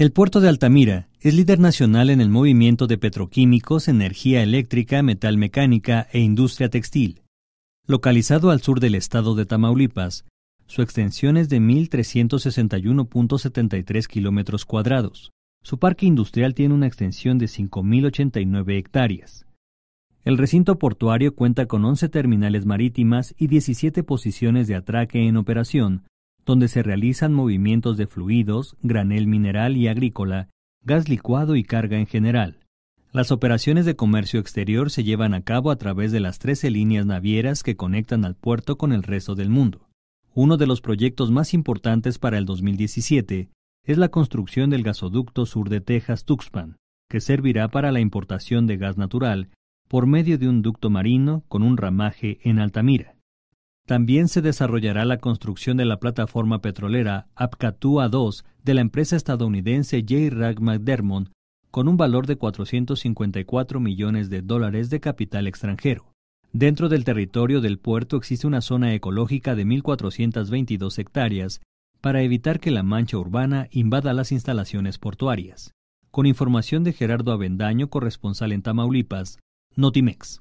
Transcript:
El puerto de Altamira es líder nacional en el movimiento de petroquímicos, energía eléctrica, metal mecánica e industria textil. Localizado al sur del estado de Tamaulipas, su extensión es de 1.361.73 kilómetros cuadrados. Su parque industrial tiene una extensión de 5.089 hectáreas. El recinto portuario cuenta con 11 terminales marítimas y 17 posiciones de atraque en operación, donde se realizan movimientos de fluidos, granel mineral y agrícola, gas licuado y carga en general. Las operaciones de comercio exterior se llevan a cabo a través de las 13 líneas navieras que conectan al puerto con el resto del mundo. Uno de los proyectos más importantes para el 2017 es la construcción del gasoducto sur de Texas Tuxpan, que servirá para la importación de gas natural por medio de un ducto marino con un ramaje en Altamira. También se desarrollará la construcción de la plataforma petrolera APCATUA 2 de la empresa estadounidense J. Rag McDermott con un valor de 454 millones de dólares de capital extranjero. Dentro del territorio del puerto existe una zona ecológica de 1.422 hectáreas para evitar que la mancha urbana invada las instalaciones portuarias. Con información de Gerardo Avendaño, corresponsal en Tamaulipas, Notimex.